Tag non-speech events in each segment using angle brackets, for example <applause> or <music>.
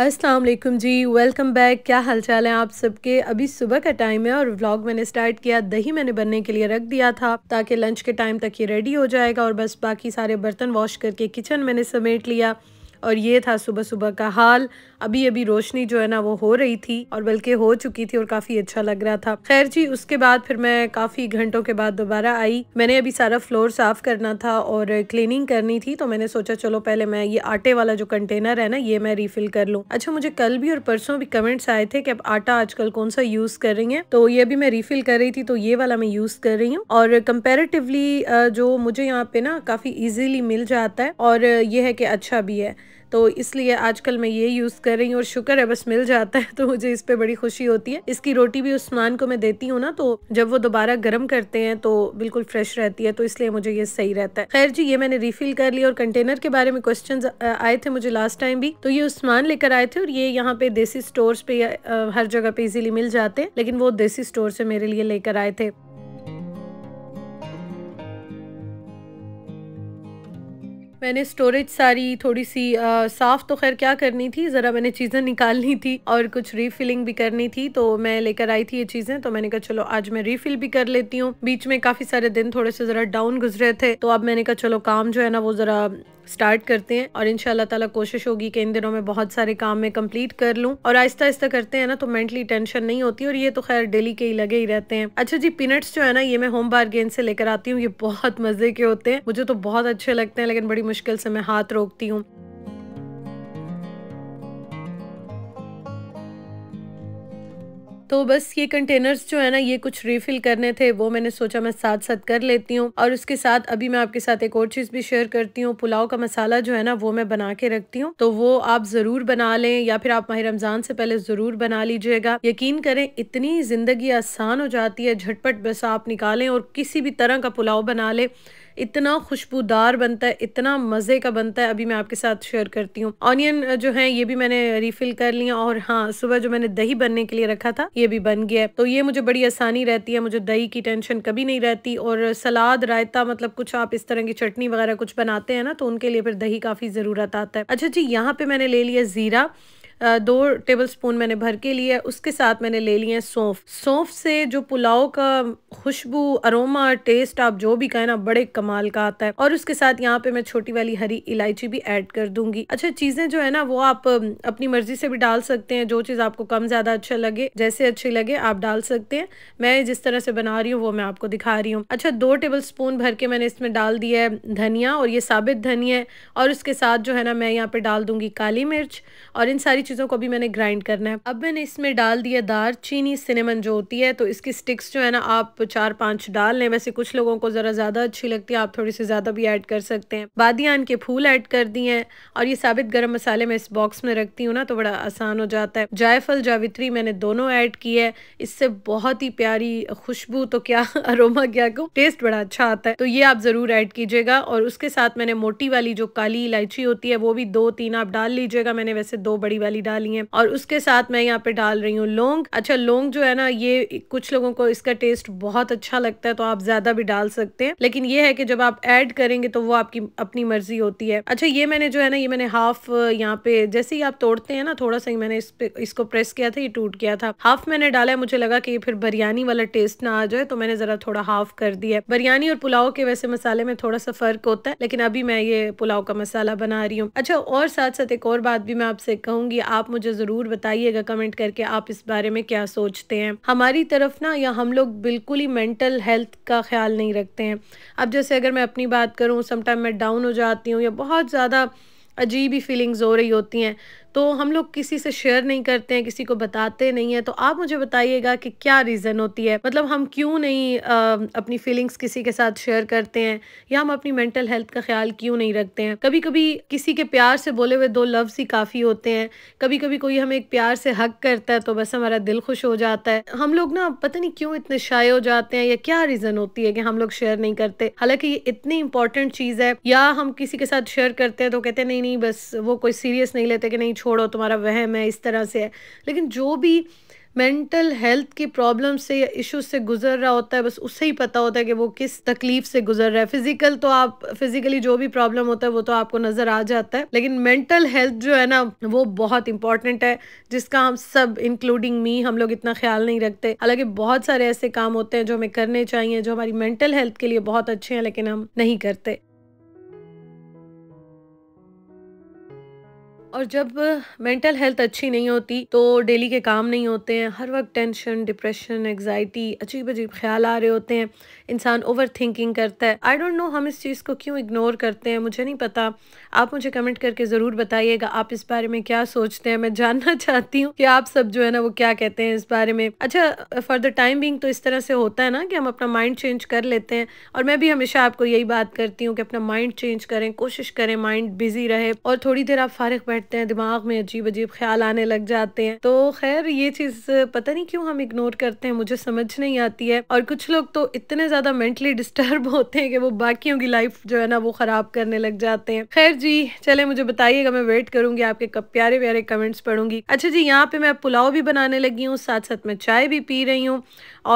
अस्सलाम वालेकुम जी welcome back क्या हालचाल है आप सबके अभी सुबह का टाइम है और व्लॉग मैंने स्टार्ट किया दही मैंने बनने के लिए रख दिया था ताकि लंच के टाइम तक ये रेडी हो जाएगा और बस बाकी सारे बर्तन वॉश करके किचन मैंने समेट लिया और ये था सुबह सुबह का हाल अभी अभी रोशनी जो है ना वो हो रही थी और बल्कि हो चुकी थी और काफी अच्छा लग रहा था खैर जी उसके बाद फिर मैं काफी घंटों के बाद दोबारा आई मैंने अभी सारा फ्लोर साफ करना था और क्लीनिंग करनी थी तो मैंने सोचा चलो पहले मैं ये आटे वाला जो कंटेनर है ना ये मैं रिफिल कर लूँ अच्छा मुझे कल भी और परसों भी कमेंट्स आए थे कि अब आटा आजकल कौन सा यूज कर रही है तो ये भी मैं रिफिल कर रही थी तो ये वाला मैं यूज कर रही हूँ और कंपेरेटिवली जो मुझे यहाँ पे ना काफी इजीली मिल जाता है और ये है कि अच्छा भी है तो इसलिए आजकल मैं ये यूज़ कर रही हूँ और शुक्र है बस मिल जाता है तो मुझे इस पर बड़ी खुशी होती है इसकी रोटी भी उस्मान को मैं देती हूँ ना तो जब वो दोबारा गर्म करते हैं तो बिल्कुल फ्रेश रहती है तो इसलिए मुझे ये सही रहता है खैर जी ये मैंने रिफिल कर लिया और कंटेनर के बारे में क्वेश्चन आए थे मुझे लास्ट टाइम भी तो ये उस्मान लेकर आए थे और ये यहाँ पे देसी स्टोर पे हर जगह पे इजीली मिल जाते हैं लेकिन वो देसी स्टोर से मेरे लिए लेकर आए थे मैंने स्टोरेज सारी थोड़ी सी आ, साफ तो खैर क्या करनी थी ज़रा मैंने चीज़ें निकालनी थी और कुछ रीफिलिंग भी करनी थी तो मैं लेकर आई थी ये चीज़ें तो मैंने कहा चलो आज मैं रीफिल भी कर लेती हूँ बीच में काफ़ी सारे दिन थोड़े से ज़रा डाउन गुजरे थे तो अब मैंने कहा चलो काम जो है ना वो ज़रा स्टार्ट करते हैं और इनशाला ताला कोशिश होगी कि इन दिनों में बहुत सारे काम में कंप्लीट कर लूँ और आहिस्ता आहिस्ता करते हैं ना तो मेंटली टेंशन नहीं होती और ये तो खैर डेली के ही लगे ही रहते हैं अच्छा जी पीनट्स जो है ना ये मैं होम बार्गेन से लेकर आती हूँ ये बहुत <laughs> मजे के होते हैं मुझे तो बहुत अच्छे लगते हैं लेकिन बड़ी मुश्किल से मैं हाथ रोकती हूँ तो बस ये कंटेनर्स जो है ना ये कुछ रिफिल करने थे वो मैंने सोचा मैं साथ साथ कर लेती हूँ और उसके साथ अभी मैं आपके साथ एक और चीज़ भी शेयर करती हूँ पुलाव का मसाला जो है ना वो मैं बना के रखती हूँ तो वो आप ज़रूर बना लें या फिर आप माहिर रमज़ान से पहले ज़रूर बना लीजिएगा यकीन करें इतनी ज़िंदगी आसान हो जाती है झटपट बस आप निकालें और किसी भी तरह का पुलाव बना लें इतना खुशबूदार बनता है इतना मज़े का बनता है अभी मैं आपके साथ शेयर करती हूँ ऑनियन जो है ये भी मैंने रिफिल कर लिया और हाँ सुबह जो मैंने दही बनने के लिए रखा था ये भी बन गया है तो ये मुझे बड़ी आसानी रहती है मुझे दही की टेंशन कभी नहीं रहती और सलाद रायता मतलब कुछ आप इस तरह की चटनी वगैरह कुछ बनाते हैं ना तो उनके लिए फिर दही काफ़ी ज़रूरत आता है अच्छा जी यहाँ पे मैंने ले लिया ज़ीरा दो टेबल स्पून मैंने भर के लिए उसके साथ मैंने ले लिए सौंफ सौंफ से जो पुलाव का खुशबू अरोमा टेस्ट आप जो भी कहें ना बड़े कमाल का आता है और उसके साथ यहाँ पे मैं छोटी वाली हरी इलायची भी ऐड कर दूंगी अच्छा चीज़ें जो है ना वो आप अपनी मर्जी से भी डाल सकते हैं जो चीज़ आपको कम ज़्यादा अच्छा लगे जैसे अच्छी लगे आप डाल सकते हैं मैं जिस तरह से बना रही हूँ वो मैं आपको दिखा रही हूँ अच्छा दो टेबल स्पून भर के मैंने इसमें डाल दिया है धनिया और ये साबित धनिया और उसके साथ जो है ना मैं यहाँ पे डाल दूंगी काली मिर्च और इन सारी चीज़ों को भी मैंने ग्राइंड करना है अब मैंने इसमें डाल दिया दार चीनी सिनेमन जो होती है तो इसकी स्टिक्स जो है ना आप चार पाँच डाल लें वैसे कुछ लोगों को ज़रा ज़्यादा अच्छी लगती है आप थोड़ी सी ज़्यादा भी ऐड कर सकते हैं बादियान के फूल ऐड कर दिए हैं और ये साबित गर्म मसाले मैं इस बॉक्स में रखती हूँ ना तो बड़ा आसान हो जाता है जायफल जावित्री मैंने दोनों ऐड की है इससे बहुत ही प्यारी खुशबू तो क्या अरोमा <laughs> क्या को टेस्ट बड़ा अच्छा आता है तो ये आप ज़रूर ऐड कीजिएगा और उसके साथ मैंने मोटी वाली जो काली इलायची होती है वो भी दो तीन आप डाल लीजिएगा मैंने वैसे दो बड़ी वाली हल्दी डाली है और उसके साथ मैं यहाँ पे डाल रही हूँ लौंग अच्छा लौंग जो है ना ये कुछ लोगों को इसका टेस्ट बहुत अच्छा लगता है तो आप ज्यादा भी डाल सकते हैं लेकिन ये है कि जब आप ऐड करेंगे तो वो आपकी अपनी मर्जी होती है अच्छा ये मैंने जो है ना ये मैंने हाफ यहाँ पे जैसे ही आप तोड़ते हैं ना थोड़ा सा ही मैंने इस पे इसको प्रेस किया था ये टूट गया था हाफ मैंने डाला है मुझे लगा कि ये फिर बिरयानी वाला टेस्ट ना आ जाए तो मैंने जरा थोड़ा हाफ कर दिया बिरयानी और पुलाव के वैसे मसाले में थोड़ा सा फर्क होता है लेकिन अभी मैं ये पुलाव का मसाला बना रही हूँ अच्छा और साथ साथ एक और बात भी मैं आपसे कहूंगी आप मुझे ज़रूर बताइएगा कमेंट करके आप इस बारे में क्या सोचते हैं हमारी तरफ ना या हम लोग बिल्कुल ही मेंटल हेल्थ का ख्याल नहीं रखते हैं अब जैसे अगर मैं अपनी बात करूँ समटाइम मैं डाउन हो जाती हूँ या बहुत ज़्यादा अजीब ही फीलिंग्स हो रही होती हैं तो हम लोग किसी से शेयर नहीं करते हैं किसी को बताते नहीं है तो आप मुझे बताइएगा कि क्या रीज़न होती है मतलब हम क्यों नहीं आ, अपनी फीलिंग्स किसी के साथ शेयर करते हैं या हम अपनी मेंटल हेल्थ का ख्याल क्यों नहीं रखते हैं कभी कभी किसी के प्यार से बोले हुए दो लफ्ज़ ही काफ़ी होते हैं कभी कभी कोई हमें एक प्यार से हक करता है तो बस हमारा दिल खुश हो जाता है हम लोग ना पता नहीं क्यों इतने शाये हो जाते हैं या क्या रीज़न होती है कि हम लोग शेयर नहीं करते हालांकि ये इतनी इंपॉर्टेंट चीज़ है या हम किसी के साथ शेयर करते हैं तो कहते हैं नहीं नहीं बस वो कोई सीरियस नहीं लेते कि नहीं छोड़ो तुम्हारा वहम है इस तरह से है लेकिन जो भी मेंटल हेल्थ की प्रॉब्लम से या इश्यूज से गुजर रहा होता है बस उसे ही पता होता है कि वो किस तकलीफ से गुजर रहा है फिजिकल तो आप फिजिकली जो भी प्रॉब्लम होता है वो तो आपको नजर आ जाता है लेकिन मेंटल हेल्थ जो है ना वो बहुत इंपॉर्टेंट है जिसका हम सब इंक्लूडिंग मी हम लोग इतना ख्याल नहीं रखते हालांकि बहुत सारे ऐसे काम होते हैं जो हमें करने चाहिए जो हमारी मेंटल हेल्थ के लिए बहुत अच्छे हैं लेकिन हम नहीं करते और जब मेंटल हेल्थ अच्छी नहीं होती तो डेली के काम नहीं होते हैं हर वक्त टेंशन डिप्रेशन एग्जाइटी अजीब अजीब ख्याल आ रहे होते हैं इंसान ओवर थिंकिंग करता है आई डोंट नो हम इस चीज़ को क्यों इग्नोर करते हैं मुझे नहीं पता आप मुझे कमेंट करके ज़रूर बताइएगा आप इस बारे में क्या सोचते हैं मैं जानना <laughs> चाहती हूँ कि आप सब जो है ना वो क्या कहते हैं इस बारे में अच्छा फॉर द टाइम बिंग तो इस तरह से होता है ना कि हम अपना माइंड चेंज कर लेते हैं और मैं भी हमेशा आपको यही बात करती हूँ कि अपना माइंड चेंज करें कोशिश करें माइंड बिजी रहे और थोड़ी देर आप फारग बैठ बैठते हैं दिमाग में अजीब अजीब ख्याल आने लग जाते हैं तो खैर ये चीज़ पता नहीं क्यों हम इग्नोर करते हैं मुझे समझ नहीं आती है और कुछ लोग तो इतने ज़्यादा मेंटली डिस्टर्ब <laughs> होते हैं कि वो बाकियों की लाइफ जो है ना वो ख़राब करने लग जाते हैं खैर जी चले मुझे बताइएगा मैं वेट करूँगी आपके कब प्यारे प्यारे कमेंट्स पढ़ूंगी अच्छा जी यहाँ पर मैं पुलाव भी बनाने लगी हूँ साथ साथ मैं चाय भी पी रही हूँ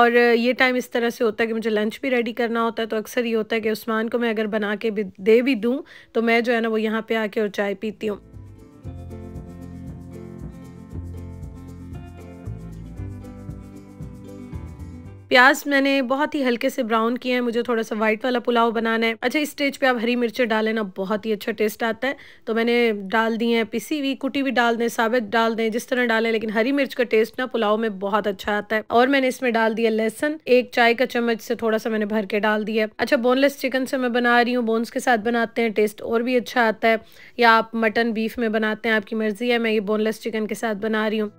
और ये टाइम इस तरह से होता है कि मुझे लंच भी रेडी करना होता है तो अक्सर ये होता है कि उस्मान को मैं अगर बना के भी दे भी दूँ तो मैं जो है ना वो यहाँ पे आके और चाय पीती हूँ प्याज मैंने बहुत ही हल्के से ब्राउन किया है मुझे थोड़ा सा व्हाइट वाला पुलाव बनाना है अच्छा इस स्टेज पे आप हरी मिर्चें डालें ना बहुत ही अच्छा टेस्ट आता है तो मैंने डाल दी हैं पिसी हुई कुटी भी डाल दें साबित डाल दें जिस तरह डालें लेकिन हरी मिर्च का टेस्ट ना पुलाव में बहुत अच्छा आता है और मैंने इसमें डाल दिया लहसन एक चाय का चम्मच से थोड़ा सा मैंने भर के डाल दिया अच्छा बोनलेस चिकन से मैं बना रही हूँ बोन्स के साथ बनाते हैं टेस्ट और भी अच्छा आता है या आप मटन बीफ में बनाते हैं आपकी मर्जी है मैं ये बोनलेस चिकन के साथ बना रही हूँ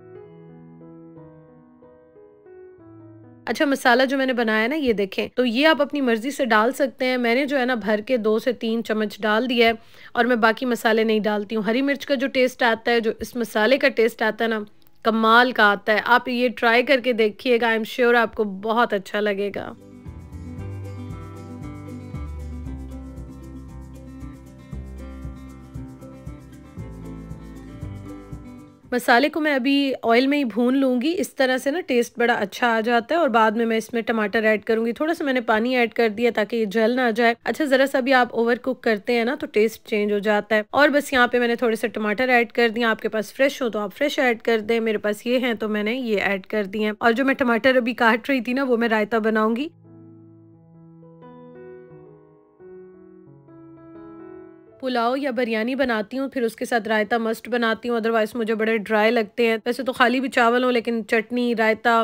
अच्छा मसाला जो मैंने बनाया ना ये देखें तो ये आप अपनी मर्जी से डाल सकते हैं मैंने जो है ना भर के दो से तीन चम्मच डाल दिया है और मैं बाकी मसाले नहीं डालती हूँ हरी मिर्च का जो टेस्ट आता है जो इस मसाले का टेस्ट आता है ना कमाल का आता है आप ये ट्राई करके देखिएगा आई एम श्योर आपको बहुत अच्छा लगेगा मसाले को मैं अभी ऑयल में ही भून लूँगी इस तरह से ना टेस्ट बड़ा अच्छा आ जाता है और बाद में मैं इसमें टमाटर ऐड करूँगी थोड़ा सा मैंने पानी ऐड कर दिया ताकि ये जल ना जाए अच्छा ज़रा सा अभी आप ओवर कुक करते हैं ना तो टेस्ट चेंज हो जाता है और बस यहाँ पे मैंने थोड़े से टमाटर ऐड कर दिए आपके पास फ्रेश हो तो आप फ्रेश ऐड कर दें मेरे पास ये हैं तो मैंने ये ऐड कर दिए और जो मैं टमाटर अभी काट रही थी ना वो मैं रायता बनाऊँगी पुलाव या बिरयानी बनाती हूँ फिर उसके साथ रायता मस्ट बनाती हूँ अदरवाइज़ मुझे बड़े ड्राई लगते हैं वैसे तो खाली भी चावल हो लेकिन चटनी रायता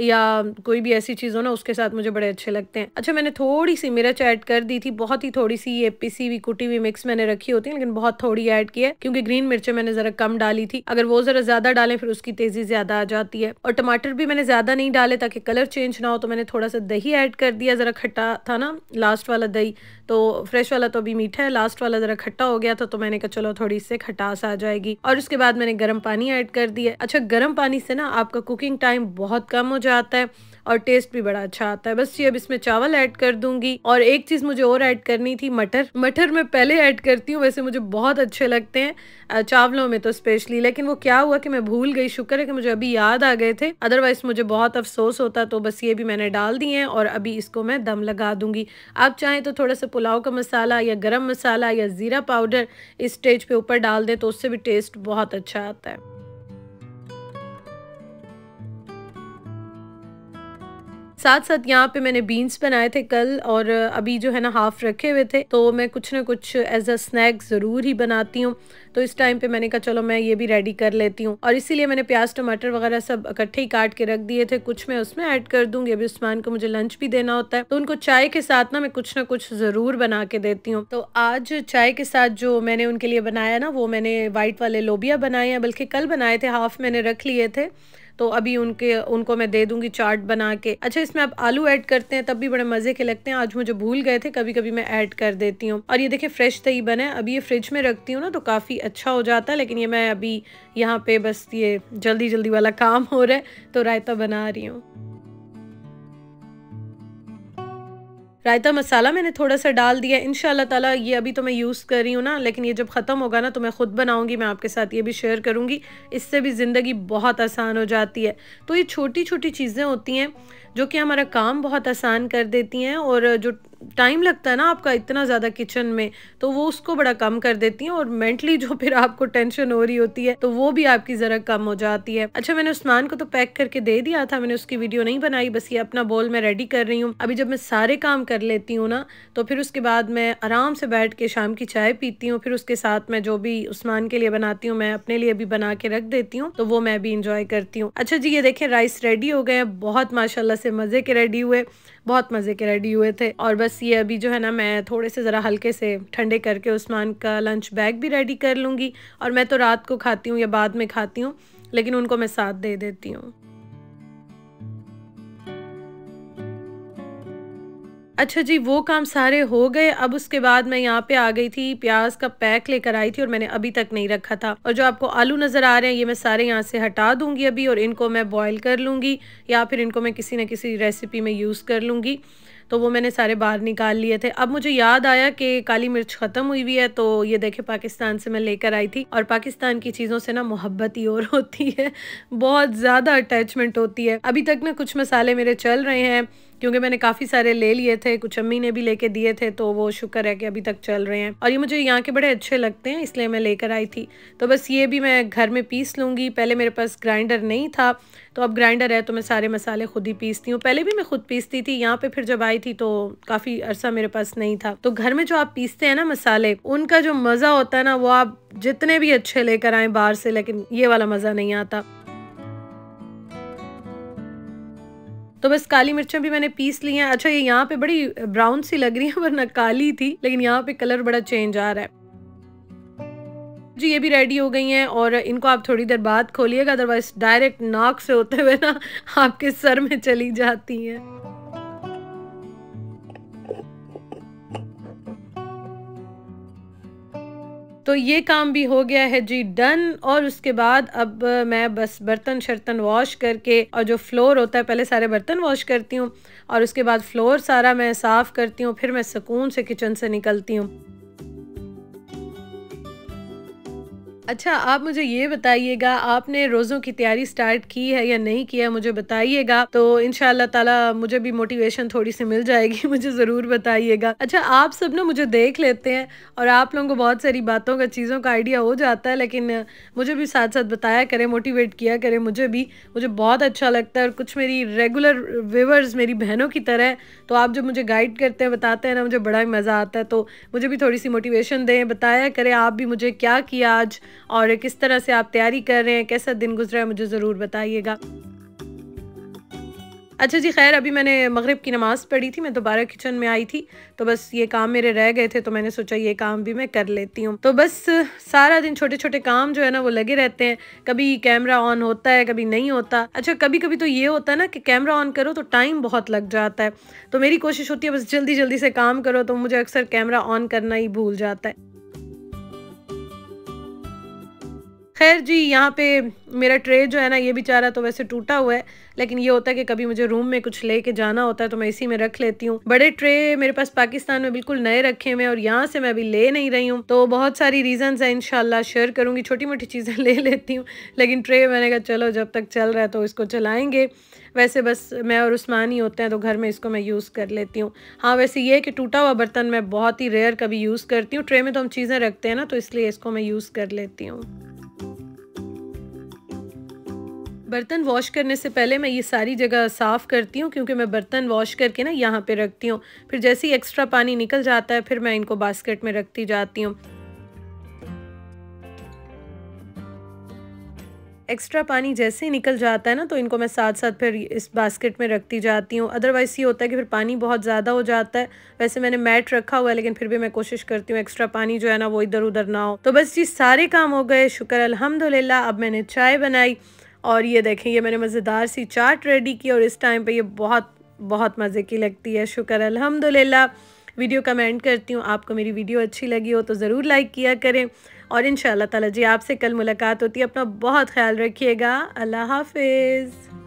या कोई भी ऐसी चीज़ हो ना उसके साथ मुझे बड़े अच्छे लगते हैं अच्छा मैंने थोड़ी सी मिर्च ऐड कर दी थी बहुत ही थोड़ी सी ये पिसी हुई कुटी हुई मिक्स मैंने रखी होती है लेकिन बहुत थोड़ी ऐड की है क्योंकि ग्रीन मिर्चें मैंने ज़रा कम डाली थी अगर वो ज़रा ज़्यादा डालें फिर उसकी तेज़ी ज़्यादा आ जाती है और टमाटर भी मैंने ज़्यादा नहीं डाले ताकि कलर चेंज ना हो तो मैंने थोड़ा सा दही ऐड कर दिया ज़रा खट्टा था ना लास्ट वाला दही तो फ्रेश वाला तो अभी मीठा है लास्ट वाला ज़रा खट्टा हो गया था तो मैंने कहा चलो थोड़ी इससे खटास आ जाएगी और उसके बाद मैंने गर्म पानी ऐड कर दिया अच्छा गर्म पानी से ना आपका कुकिंग टाइम बहुत कम हो जाता है और टेस्ट भी बड़ा अच्छा आता है बस ये अब इसमें चावल ऐड कर दूंगी और एक चीज़ मुझे और ऐड करनी थी मटर मटर मैं पहले ऐड करती हूँ वैसे मुझे बहुत अच्छे लगते हैं चावलों में तो स्पेशली लेकिन वो क्या हुआ कि मैं भूल गई शुक्र है कि मुझे अभी याद आ गए थे अदरवाइज मुझे बहुत अफसोस होता तो बस ये भी मैंने डाल दिए हैं और अभी इसको मैं दम लगा दूंगी आप चाहें तो थोड़ा सा पुलाव का मसाला या गर्म मसाला या ज़ीरा पाउडर इस स्टेज पे ऊपर डाल दें तो उससे भी टेस्ट बहुत अच्छा आता है साथ साथ यहाँ पे मैंने बीन्स बनाए थे कल और अभी जो है ना हाफ रखे हुए थे तो मैं कुछ ना कुछ एज अ स्नैक ज़रूर ही बनाती हूँ तो इस टाइम पे मैंने कहा चलो मैं ये भी रेडी कर लेती हूँ और इसीलिए मैंने प्याज टमाटर वगैरह सब इकट्ठे ही काट के रख दिए थे कुछ मैं उसमें ऐड कर दूंगी अभी उस्मान को मुझे लंच भी देना होता है तो उनको चाय के साथ ना मैं कुछ ना कुछ ज़रूर बना के देती हूँ तो आज चाय के साथ जो मैंने उनके लिए बनाया ना वो मैंने व्हाइट वाले लोबिया बनाए हैं बल्कि कल बनाए थे हाफ मैंने रख लिए थे तो अभी उनके उनको मैं दे दूंगी चाट बना के अच्छा इसमें आप आलू ऐड करते हैं तब भी बड़े मज़े के लगते हैं आज मुझे भूल गए थे कभी कभी मैं ऐड कर देती हूँ और ये देखिए फ्रेश दही बना है अभी ये फ्रिज में रखती हूँ ना तो काफ़ी अच्छा हो जाता है लेकिन ये मैं अभी यहाँ पे बस ये जल्दी जल्दी वाला काम हो रहा है तो रायता बना रही हूँ रायता मसाला मैंने थोड़ा सा डाल दिया इन ताला ये अभी तो मैं यूज़ कर रही हूँ ना लेकिन ये जब ख़त्म होगा ना तो मैं ख़ुद बनाऊँगी मैं आपके साथ ये भी शेयर करूँगी इससे भी ज़िंदगी बहुत आसान हो जाती है तो ये छोटी छोटी चीज़ें होती हैं जो कि हमारा काम बहुत आसान कर देती हैं और जो टाइम लगता है ना आपका इतना ज़्यादा किचन में तो वो उसको बड़ा कम कर देती हैं और मेंटली जो फिर आपको टेंशन हो रही होती है तो वो भी आपकी ज़रा कम हो जाती है अच्छा मैंने उस्मान को तो पैक करके दे दिया था मैंने उसकी वीडियो नहीं बनाई बस ये अपना बॉल मैं रेडी कर रही हूँ अभी जब मैं सारे काम कर लेती हूँ ना तो फिर उसके बाद मैं आराम से बैठ के शाम की चाय पीती हूँ फिर उसके साथ मैं जो भी उस्मान के लिए बनाती हूँ मैं अपने लिए भी बना के रख देती हूँ तो वो मैं भी इंजॉय करती हूँ अच्छा जी ये देखें राइस रेडी हो गए बहुत माशाला से मज़े के रेडी हुए बहुत मज़े के रेडी हुए थे और बस ये अभी जो है ना मैं थोड़े से ज़रा हल्के से ठंडे करके उस्मान का लंच बैग भी रेडी कर लूँगी और मैं तो रात को खाती हूँ या बाद में खाती हूँ लेकिन उनको मैं साथ दे देती हूँ अच्छा जी वो काम सारे हो गए अब उसके बाद मैं यहाँ पे आ गई थी प्याज का पैक लेकर आई थी और मैंने अभी तक नहीं रखा था और जो आपको आलू नज़र आ रहे हैं ये मैं सारे यहाँ से हटा दूंगी अभी और इनको मैं बॉईल कर लूँगी या फिर इनको मैं किसी न किसी रेसिपी में यूज़ कर लूँगी तो वो मैंने सारे बाहर निकाल लिए थे अब मुझे याद आया कि काली मिर्च ख़त्म हुई हुई है तो ये देखे पाकिस्तान से मैं लेकर आई थी और पाकिस्तान की चीज़ों से ना मोहब्बत ही और <laughs> होती है बहुत ज़्यादा अटैचमेंट होती है अभी तक ना कुछ मसाले मेरे चल रहे हैं क्योंकि मैंने काफ़ी सारे ले लिए थे कुछ अम्मी ने भी लेके दिए थे तो वो शुक्र है कि अभी तक चल रहे हैं और ये मुझे यहाँ के बड़े अच्छे लगते हैं इसलिए मैं लेकर आई थी तो बस ये भी मैं घर में पीस लूंगी पहले मेरे पास ग्राइंडर नहीं था तो अब ग्राइंडर है तो मैं सारे मसाले खुद ही पीसती हूँ पहले भी मैं खुद पीसती थी यहाँ पे फिर जब आई थी तो काफ़ी अरसा मेरे पास नहीं था तो घर में जो आप पीसते हैं ना मसाले उनका जो मज़ा होता है ना वो आप जितने भी अच्छे लेकर आए बाहर से लेकिन ये वाला मज़ा नहीं आता तो बस काली मिर्चें भी मैंने पीस ली हैं अच्छा ये यहाँ पे बड़ी ब्राउन सी लग रही है वरना काली थी लेकिन यहाँ पे कलर बड़ा चेंज आ रहा है जी ये भी रेडी हो गई हैं और इनको आप थोड़ी देर बाद खोलिएगा अदरवाइज डायरेक्ट नाक से होते हुए ना आपके सर में चली जाती हैं तो ये काम भी हो गया है जी डन और उसके बाद अब मैं बस बर्तन शर्तन वॉश करके और जो फ्लोर होता है पहले सारे बर्तन वॉश करती हूँ और उसके बाद फ्लोर सारा मैं साफ़ करती हूँ फिर मैं सुकून से किचन से निकलती हूँ अच्छा आप मुझे ये बताइएगा आपने रोज़ों की तैयारी स्टार्ट की है या नहीं किया मुझे बताइएगा तो इन ताला मुझे भी मोटिवेशन थोड़ी सी मिल जाएगी <laughs> मुझे ज़रूर बताइएगा अच्छा आप सब ना मुझे देख लेते हैं और आप लोगों को बहुत सारी बातों का चीज़ों का आइडिया हो जाता है लेकिन मुझे भी साथ साथ बताया करें मोटिवेट किया करें मुझे भी मुझे बहुत अच्छा लगता है और कुछ मेरी रेगुलर व्यूवर्स मेरी बहनों की तरह तो आप जब मुझे गाइड करते हैं बताते हैं ना मुझे बड़ा ही मज़ा आता है तो मुझे भी थोड़ी सी मोटिवेशन दें बताया करें आप भी मुझे क्या किया आज और किस तरह से आप तैयारी कर रहे हैं कैसा दिन गुजरा है मुझे ज़रूर बताइएगा अच्छा जी खैर अभी मैंने मगरब की नमाज़ पढ़ी थी मैं दोबारा किचन में आई थी तो बस ये काम मेरे रह गए थे तो मैंने सोचा ये काम भी मैं कर लेती हूँ तो बस सारा दिन छोटे छोटे काम जो है ना वो लगे रहते हैं कभी कैमरा ऑन होता है कभी नहीं होता अच्छा कभी कभी तो ये होता है ना कि कैमरा ऑन करो तो टाइम बहुत लग जाता है तो मेरी कोशिश होती है बस जल्दी जल्दी से काम करो तो मुझे अक्सर कैमरा ऑन करना ही भूल जाता है खैर जी यहाँ पे मेरा ट्रे जो है ना ये बेचारा तो वैसे टूटा हुआ है लेकिन ये होता है कि कभी मुझे रूम में कुछ लेके जाना होता है तो मैं इसी में रख लेती हूँ बड़े ट्रे मेरे पास पाकिस्तान में बिल्कुल नए रखे हुए हैं और यहाँ से मैं अभी ले नहीं रही हूँ तो बहुत सारी रीजंस हैं इनशाला शेयर करूँगी छोटी मोटी चीज़ें <laughs> ले लेती हूँ लेकिन ट्रे मैंने कहा चलो जब तक चल रहा है तो इसको चलाएँगे वैसे बस मैं और उस्मान ही होते हैं तो घर में इसको मैं यूज़ कर लेती हूँ हाँ वैसे ये कि टूटा हुआ बर्तन मैं बहुत ही रेयर कभी यूज़ करती हूँ ट्रे में तो हम चीज़ें रखते हैं ना तो इसलिए इसको मैं यूज़ कर लेती हूँ बर्तन वॉश करने से पहले मैं ये सारी जगह साफ़ करती हूँ क्योंकि मैं बर्तन वॉश करके ना यहाँ पे रखती हूँ फिर जैसे ही एक्स्ट्रा पानी निकल जाता है फिर मैं इनको बास्केट में रखती जाती हूँ एक्स्ट्रा पानी जैसे ही निकल जाता है ना तो इनको मैं साथ साथ फिर इस बास्केट में रखती जाती हूँ अदरवाइज़ ये होता है कि फिर पानी बहुत ज़्यादा हो जाता है वैसे मैंने मैट रखा हुआ है लेकिन फिर भी मैं कोशिश करती हूँ एक्स्ट्रा पानी जो है ना वो इधर उधर ना हो तो बस जी सारे काम हो गए शुक्र अलहमदिल्ला अब मैंने चाय बनाई और ये देखें ये मैंने मज़ेदार सी चाट रेडी की और इस टाइम पे ये बहुत बहुत मज़े की लगती है शुक्र अल्हम्दुलिल्लाह वीडियो कमेंट करती हूँ आपको मेरी वीडियो अच्छी लगी हो तो ज़रूर लाइक किया करें और इन ताला जी आपसे कल मुलाकात होती है अपना बहुत ख्याल रखिएगा अल्लाह हाफिज़